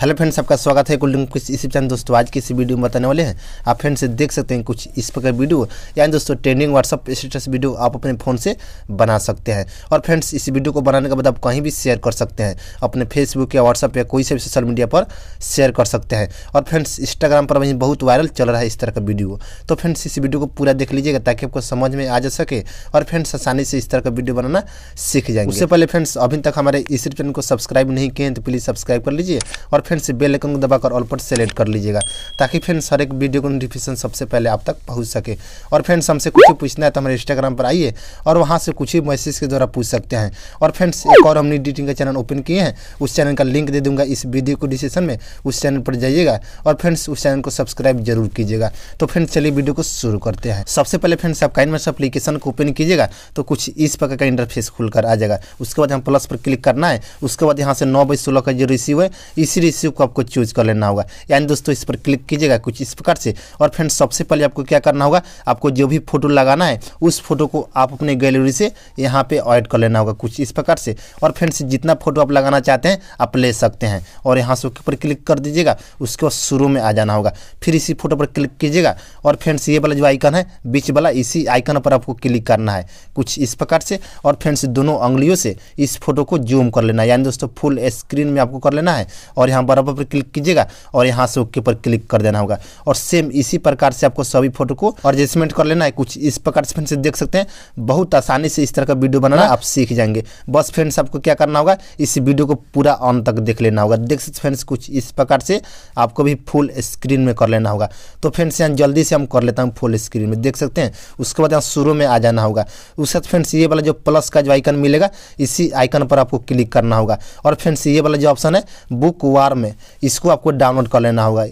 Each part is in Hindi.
हेलो फ्रेंड्स आपका स्वागत है कुल्डिंग कुछ इसी चैनल दोस्तों आज की इसी वीडियो में बताने वाले हैं आप फ्रेंड्स देख सकते हैं कुछ इस प्रकार वीडियो यानी दोस्तों ट्रेंडिंग व्हाट्सअप स्टेटस वीडियो आप अपने फ़ोन से बना सकते हैं और फ्रेंड्स इस वीडियो को बनाने के बाद आप कहीं भी शेयर कर सकते हैं अपने फेसबुक या व्हाट्सअप या कोई से भी सोशल मीडिया पर शेयर कर सकते हैं और फ्रेंड्स इंस्टाग्राम पर वहीं बहुत वायरल चल रहा है इस तरह का वीडियो तो फ्रेंड्स इस वीडियो को पूरा देख लीजिएगा ताकि आपको समझ में आ जा सके और फ्रेंड्स आसानी से इस तरह का वीडियो बनाना सीख जाएंगे उससे पहले फ्रेंड्स अभी तक हमारे इस चैनल को सब्सक्राइब नहीं किए हैं तो प्लीज़ सब्सक्राइब कर लीजिए और फ्रेंड्स बेल आइकन को दबाकर ऑल पर सेलेक्ट कर लीजिएगा ताकि फ्रेंड्स हर एक वीडियो का नोटिफिकेशन सबसे पहले आप तक पहुँच सके और फ्रेंड्स हमसे कुछ पूछना है तो हमारे इंस्टाग्राम पर आइए और वहाँ से कुछ ही मैसेज के द्वारा पूछ सकते हैं और फ्रेंड्स एक और हमने एडिटिंग का चैनल ओपन किए हैं उस चैनल का लिंक दे दूंगा इस वीडियो को डिस्क्रिप्शन में उस चैनल पर जाइएगा और फ्रेंड्स उस चैनल को सब्सक्राइब जरूर कीजिएगा तो फ्रेंड्स चलिए वीडियो को शुरू करते हैं सबसे पहले फ्रेंड्स आप काइनमेस एप्लीकेशन को ओपन कीजिएगा तो कुछ इस प्रकार का इंटरफेस खुलकर आ जाएगा उसके बाद हम प्लस पर क्लिक करना है उसके बाद यहाँ से नौ बजे सोलह का जो रिसीव है इसी इश्यू को आपको चूज कर लेना होगा यानी दोस्तों इस पर क्लिक कीजिएगा कुछ इस प्रकार से और फ्रेंड सबसे पहले आपको क्या करना होगा आपको जो भी फोटो लगाना है उस फोटो को आप अपने गैलरी से यहाँ पे ऐड कर लेना होगा कुछ इस प्रकार से और फ्रेंड्स जितना फोटो आप लगाना चाहते हैं आप ले सकते हैं और यहाँ से ऊपर क्लिक कर दीजिएगा उसके बाद शुरू में आ जाना होगा फिर इसी फोटो पर क्लिक कीजिएगा और फ्रेंड्स ये वाला जो आइकन है बीच वाला इसी आइकन पर आपको क्लिक करना है कुछ इस प्रकार से और फ्रेंड्स दोनों उंगलियों से इस फोटो को जूम कर लेना है यानी दोस्तों फुल स्क्रीन में आपको कर लेना है और यहाँ बराबर पर क्लिक कीजिएगा और यहाँ से ओके पर क्लिक कर देना होगा और सेम इसी प्रकार से आपको सभी फोटो को एडजस्टमेंट कर लेना है कुछ इस प्रकार से फ्रेंड्स देख सकते हैं बहुत आसानी से इस तरह का वीडियो बनाना हाँ। आप सीख जाएंगे बस फ्रेंड्स आपको क्या करना होगा इस वीडियो को पूरा ऑन तक देख लेना होगा देख सकते फ्रेंड्स कुछ इस प्रकार से आपको भी फुल स्क्रीन में कर लेना होगा तो फ्रेंड्स यहाँ जल्दी से हम कर लेता हूँ फुल स्क्रीन में देख सकते हैं उसके बाद यहाँ शुरू में आ जाना होगा उस फ्रेंड्स ये वाला जो प्लस का जो आइकन मिलेगा इसी आइकन पर आपको क्लिक करना होगा और फ्रेंड्स ये वाला जो ऑप्शन है बुक वार टेलीग्राम में इसको आपको डाउनलोड कर लेना होगा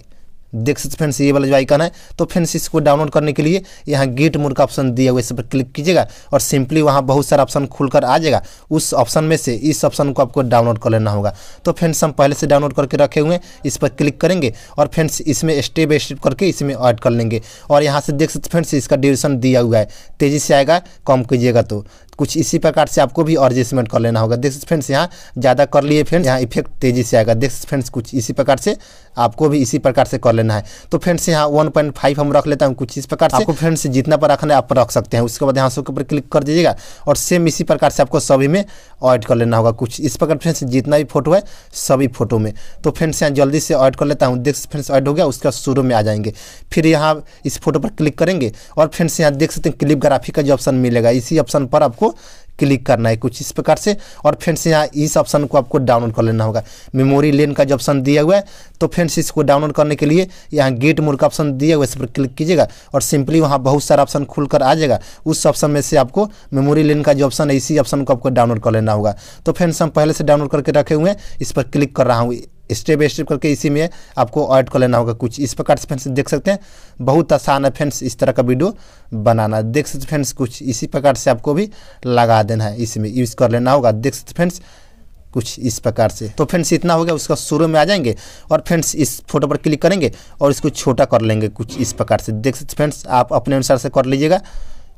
देख सकते फ्रेंड्स ये वाला जो आइकन है तो फ्रेंड्स इसको डाउनलोड करने के लिए यहाँ गेट मोड का ऑप्शन दिया हुआ है इस पर क्लिक कीजिएगा और सिंपली वहाँ बहुत सारा ऑप्शन खुलकर आ जाएगा उस ऑप्शन में से इस ऑप्शन को आपको डाउनलोड कर लेना होगा तो फ्रेंड्स हम पहले से डाउनलोड करके रखे हुए हैं इस पर क्लिक करेंगे और फ्रेंड्स इसमें स्टेप बाई स्टेप करके इसमें ऐड कर लेंगे और यहाँ से देख सकते फ्रेंड्स इसका ड्यूरेशन दिया हुआ है तेज़ी से आएगा कम कीजिएगा तो कुछ इसी प्रकार से आपको भी एडजस्टमेंट कर लेना होगा देख फ्रेंड्स यहाँ ज़्यादा कर लिए फ्रेंड्स यहाँ इफेक्ट तेज़ी से आएगा देख फ्रेंड्स कुछ इसी प्रकार से आपको भी इसी प्रकार से कर लेना है तो फ्रेंड्स यहाँ वन पॉइंट फाइव हम रख लेता हूँ कुछ इस प्रकार से आपको फ्रेंड्स जितना पर रखना है आप रख सकते हैं उसके बाद यहाँ सबके ऊपर क्लिक कर दीजिएगा और सेम इसी प्रकार से आपको सभी में ऐड कर लेना होगा कुछ इस प्रकार फ्रेंड्स जितना भी फोटो है सभी फोटो में तो फ्रेंड्स यहाँ जल्दी से ऐड कर लेता हूँ देख फ्रेंड्स ऐड हो गया उसके बाद शुरू में आ जाएंगे फिर यहाँ इस फोटो पर क्लिक करेंगे और फ्रेंड्स यहाँ देख सकते हैं क्लिप ग्राफी का जो ऑप्शन मिलेगा इसी ऑप्शन पर आपको आपको क्लिक करना है कुछ इस प्रकार से और फ्रेंड्स यहाँ इस ऑप्शन को आपको डाउनलोड कर लेना होगा मेमोरी लेन का जो ऑप्शन दिया हुआ है तो फ्रेंड्स इसको डाउनलोड करने के लिए यहाँ गेट मोड का ऑप्शन दिया हुआ है इस पर क्लिक कीजिएगा और सिंपली वहाँ बहुत सारा ऑप्शन खुलकर आ जाएगा उस ऑप्शन में से आपको मेमोरी लेन का जो ऑप्शन है इसी ऑप्शन को आपको डाउनलोड कर लेना होगा तो फ्रेंड्स हम पहले से डाउनलोड करके रखे हुए हैं इस पर क्लिक कर रहा हूँ स्टेप बाई स्टेप करके इसी में आपको ऐड कर लेना होगा कुछ इस प्रकार से फ्रेंड्स देख सकते हैं बहुत आसान है फ्रेंड्स इस तरह का वीडियो बनाना देख सकते फ्रेंड्स कुछ इसी प्रकार से आपको भी लगा देना है इसमें यूज़ कर लेना होगा देख सकते फ्रेंड्स कुछ इस प्रकार से तो फ्रेंड्स इतना हो गया उसका शुरू में आ जाएंगे और फ्रेंड्स इस फोटो पर क्लिक करेंगे और इसको छोटा कर लेंगे कुछ इस प्रकार से देख सकते फ्रेंड्स आप अपने अनुसार से कर लीजिएगा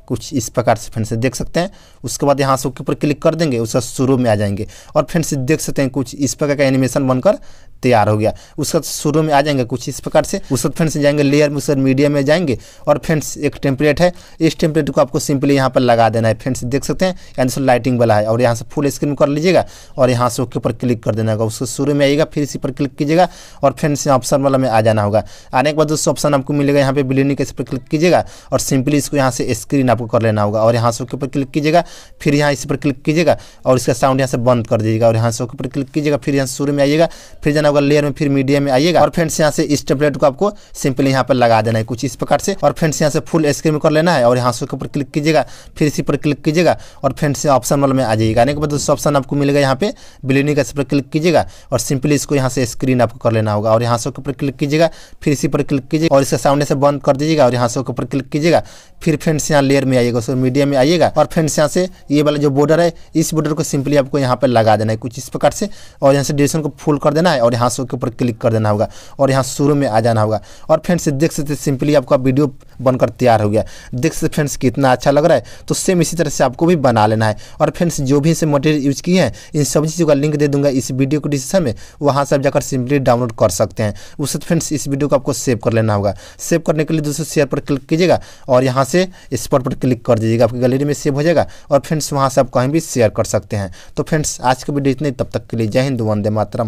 कुछ इस प्रकार से फ्रेंड्स देख सकते हैं उसके बाद यहाँ से ऊपर क्लिक कर देंगे उसका शुरू में आ जाएंगे और फ्रेंड्स देख सकते हैं कुछ इस प्रकार का एनिमेशन बनकर तैयार हो गया वक्त शुरू में आ जाएंगे कुछ इस प्रकार से उस वक्त फ्रेंड्स जाएंगे लेयर में उस मीडियम में जाएंगे और फ्रेंड्स एक टेम्पलेट है इस टेम्पलेट को आपको सिंपली यहाँ पर लगा देना है फ्रेंड्स देख सकते हैं यानी सो लाइटिंग वाला है और यहाँ से फुल स्क्रीन कर लीजिएगा और यहाँ से ऊपर क्लिक कर देना होगा उसको शुरू में आइएगा फिर इसी पर क्लिक कीजिएगा और फ्रेंड्स यहाँ ऑप्शन वाला में आ जाना होगा आने के बाद दोस्तों ऑप्शन आपको मिलेगा यहाँ पर बिलियनिंग के इस पर क्लिक कीजिएगा और सिंपली इसको यहाँ से स्क्रीन आपको कर लेना होगा और यहाँ से ऊपर क्लिक कीजिएगा फिर यहाँ इस पर क्लिक कीजिएगा और इसका साउंड यहाँ से बंद कर दीजिएगा और यहाँ से ऊपर क्लिक कीजिएगा फिर यहाँ शुरू में आइएगा फिर जाना देना होगा लेयर में फिर मीडियम में आइएगा और फ्रेंड्स यहाँ से इस टेम्पलेट को आपको सिंपली यहाँ पर लगा देना है कुछ इस प्रकार से और फ्रेंड्स यहाँ से फुल स्क्रीन कर लेना है और यहाँ से ऊपर क्लिक कीजिएगा फिर इसी पर क्लिक कीजिएगा और फ्रेंड्स ऑप्शन वाले में आ जाइएगा आने के बाद दोस्तों ऑप्शन आपको मिलेगा यहाँ पे बिलिनी का इस पर क्लिक कीजिएगा और सिंपली इसको यहाँ से स्क्रीन आपको कर लेना होगा और यहाँ से ऊपर क्लिक कीजिएगा फिर इसी पर क्लिक कीजिएगा और इसके सामने से बंद कर दीजिएगा और यहाँ से ऊपर क्लिक कीजिएगा फिर फ्रेंड्स यहाँ लेयर में आइएगा उसको मीडियम में आइएगा और फ्रेंड्स यहाँ से ये वाला जो बॉर्डर है इस बॉर्डर को सिंपली आपको यहाँ पर लगा देना है कुछ इस प्रकार से और यहाँ से डिरेक्शन को फुल कर देना है और यहाँ से ऊपर क्लिक कर देना होगा और यहाँ शुरू में आ जाना होगा और फ्रेंड्स देख सकते सिंपली आपका वीडियो बनकर तैयार हो गया देख सकते फ्रेंड्स कितना अच्छा लग रहा है तो सेम इसी तरह से आपको भी बना लेना है और फ्रेंड्स जो भी इसे मटेरियल यूज किए हैं इन सभी चीज़ों का लिंक दे दूंगा इस वीडियो को डिस्क्रिप्शन में वहाँ से आप जाकर सिंपली डाउनलोड कर सकते हैं उससे तो फ्रेंड्स इस वीडियो को आपको सेव कर लेना होगा सेव करने के लिए दोस्तों शेयर पर क्लिक कीजिएगा और यहाँ से स्पॉट पर क्लिक कर दीजिएगा आपकी गैलरी में सेव हो जाएगा और फ्रेंड्स वहाँ से आप कहीं भी शेयर कर सकते हैं तो फ्रेंड्स आज के वीडियो इतने तब तक के लिए जय हिंद वंदे मातरम